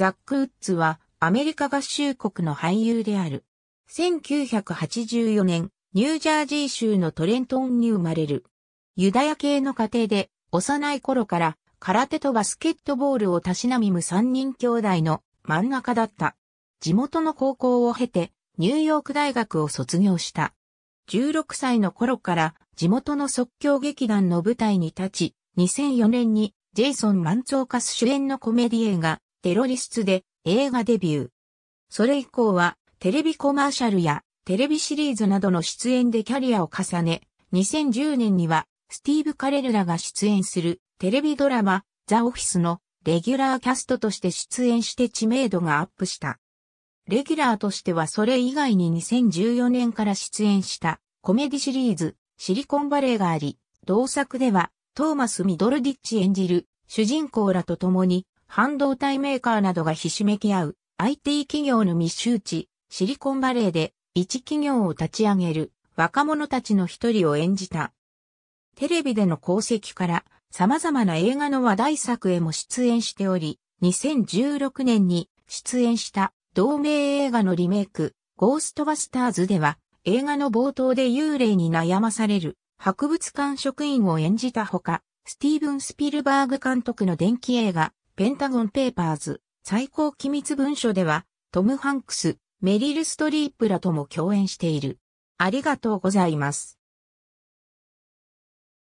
ザック・ウッズはアメリカ合衆国の俳優である。1984年、ニュージャージー州のトレントンに生まれる。ユダヤ系の家庭で、幼い頃から空手とバスケットボールをたしなみむ三人兄弟の漫画家だった。地元の高校を経て、ニューヨーク大学を卒業した。16歳の頃から地元の即興劇団の舞台に立ち、2004年にジェイソン・マンツォーカス主演のコメディ映画、テロリストで映画デビュー。それ以降はテレビコマーシャルやテレビシリーズなどの出演でキャリアを重ね、2010年にはスティーブ・カレルラが出演するテレビドラマザ・オフィスのレギュラーキャストとして出演して知名度がアップした。レギュラーとしてはそれ以外に2014年から出演したコメディシリーズシリコンバレーがあり、同作ではトーマス・ミドルディッチ演じる主人公らと共に半導体メーカーなどがひしめき合う IT 企業の密集地、シリコンバレーで一企業を立ち上げる若者たちの一人を演じた。テレビでの功績から様々な映画の話題作へも出演しており、2016年に出演した同名映画のリメイク、ゴーストバスターズでは映画の冒頭で幽霊に悩まされる博物館職員を演じたほか、スティーブン・スピルバーグ監督の電気映画、ペンタゴンペーパーズ、最高機密文書では、トム・ハンクス、メリル・ストリープらとも共演している。ありがとうございます。